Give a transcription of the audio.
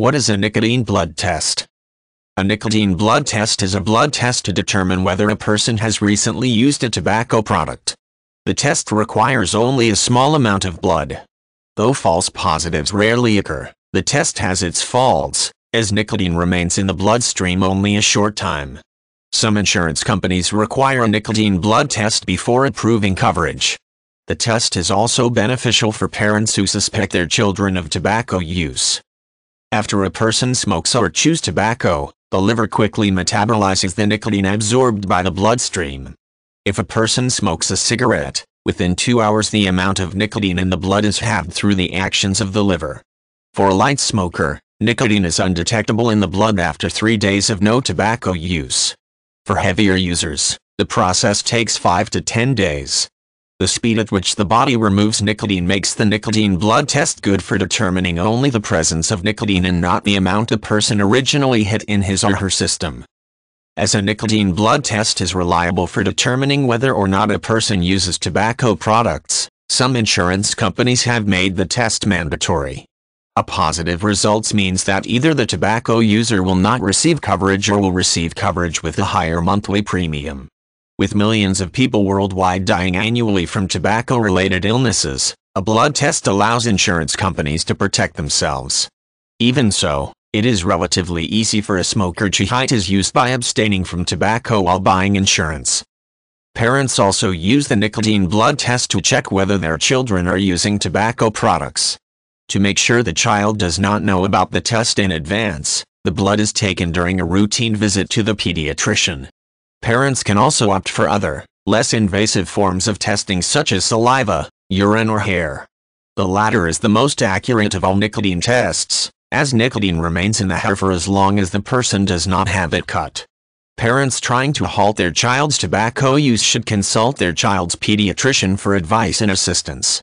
What is a nicotine blood test? A nicotine blood test is a blood test to determine whether a person has recently used a tobacco product. The test requires only a small amount of blood. Though false positives rarely occur, the test has its faults, as nicotine remains in the bloodstream only a short time. Some insurance companies require a nicotine blood test before approving coverage. The test is also beneficial for parents who suspect their children of tobacco use. After a person smokes or chews tobacco, the liver quickly metabolizes the nicotine absorbed by the bloodstream. If a person smokes a cigarette, within two hours the amount of nicotine in the blood is halved through the actions of the liver. For a light smoker, nicotine is undetectable in the blood after three days of no tobacco use. For heavier users, the process takes 5 to 10 days. The speed at which the body removes nicotine makes the nicotine blood test good for determining only the presence of nicotine and not the amount a person originally had in his or her system. As a nicotine blood test is reliable for determining whether or not a person uses tobacco products, some insurance companies have made the test mandatory. A positive result means that either the tobacco user will not receive coverage or will receive coverage with a higher monthly premium with millions of people worldwide dying annually from tobacco-related illnesses, a blood test allows insurance companies to protect themselves. Even so, it is relatively easy for a smoker to hide his use by abstaining from tobacco while buying insurance. Parents also use the nicotine blood test to check whether their children are using tobacco products. To make sure the child does not know about the test in advance, the blood is taken during a routine visit to the pediatrician. Parents can also opt for other, less invasive forms of testing such as saliva, urine or hair. The latter is the most accurate of all nicotine tests, as nicotine remains in the hair for as long as the person does not have it cut. Parents trying to halt their child's tobacco use should consult their child's pediatrician for advice and assistance.